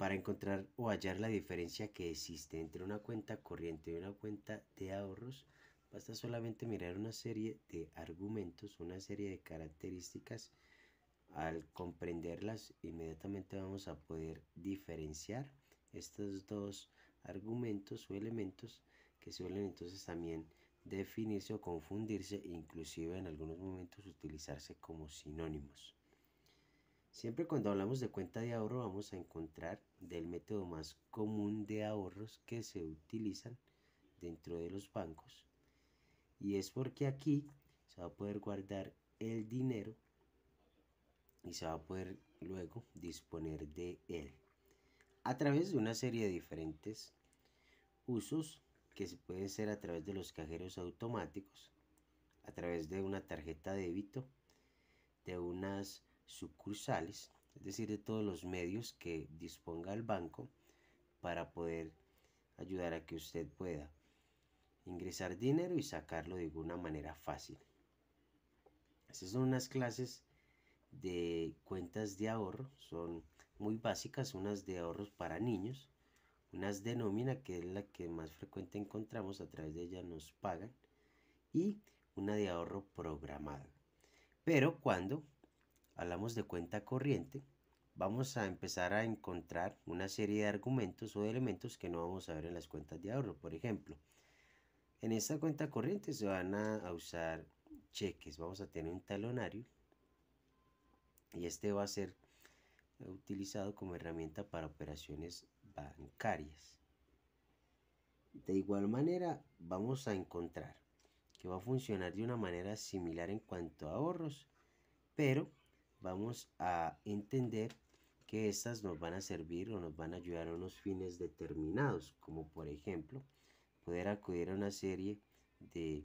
para encontrar o hallar la diferencia que existe entre una cuenta corriente y una cuenta de ahorros, basta solamente mirar una serie de argumentos, una serie de características. Al comprenderlas, inmediatamente vamos a poder diferenciar estos dos argumentos o elementos que suelen entonces también definirse o confundirse, inclusive en algunos momentos utilizarse como sinónimos. Siempre cuando hablamos de cuenta de ahorro vamos a encontrar del método más común de ahorros que se utilizan dentro de los bancos. Y es porque aquí se va a poder guardar el dinero y se va a poder luego disponer de él a través de una serie de diferentes usos que se pueden ser a través de los cajeros automáticos, a través de una tarjeta de débito, de unas sucursales, es decir, de todos los medios que disponga el banco para poder ayudar a que usted pueda ingresar dinero y sacarlo de una manera fácil. Esas son unas clases de cuentas de ahorro, son muy básicas, unas de ahorros para niños, unas de nómina, que es la que más frecuente encontramos, a través de ella nos pagan, y una de ahorro programada. Pero cuando hablamos de cuenta corriente, vamos a empezar a encontrar una serie de argumentos o de elementos que no vamos a ver en las cuentas de ahorro. Por ejemplo, en esta cuenta corriente se van a usar cheques. Vamos a tener un talonario y este va a ser utilizado como herramienta para operaciones bancarias. De igual manera vamos a encontrar que va a funcionar de una manera similar en cuanto a ahorros, pero vamos a entender que estas nos van a servir o nos van a ayudar a unos fines determinados, como por ejemplo poder acudir a una serie de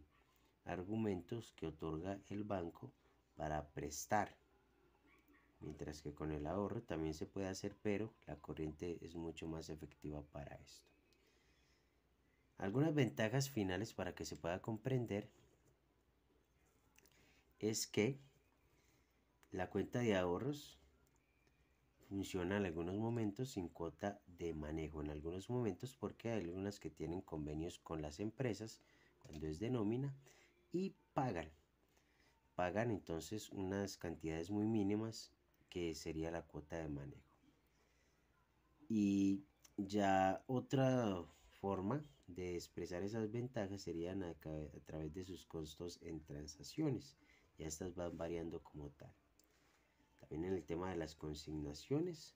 argumentos que otorga el banco para prestar. Mientras que con el ahorro también se puede hacer, pero la corriente es mucho más efectiva para esto. Algunas ventajas finales para que se pueda comprender es que la cuenta de ahorros funciona en algunos momentos sin cuota de manejo, en algunos momentos porque hay algunas que tienen convenios con las empresas cuando es de nómina y pagan. Pagan entonces unas cantidades muy mínimas que sería la cuota de manejo. Y ya otra forma de expresar esas ventajas serían a, través de sus costos en transacciones. Ya estas van variando como tal. También en el tema de las consignaciones,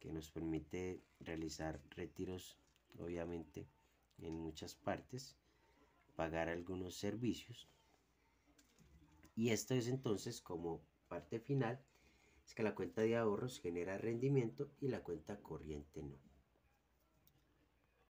que nos permite realizar retiros, obviamente, en muchas partes, pagar algunos servicios. Y esto es entonces como parte final, es que la cuenta de ahorros genera rendimiento y la cuenta corriente no.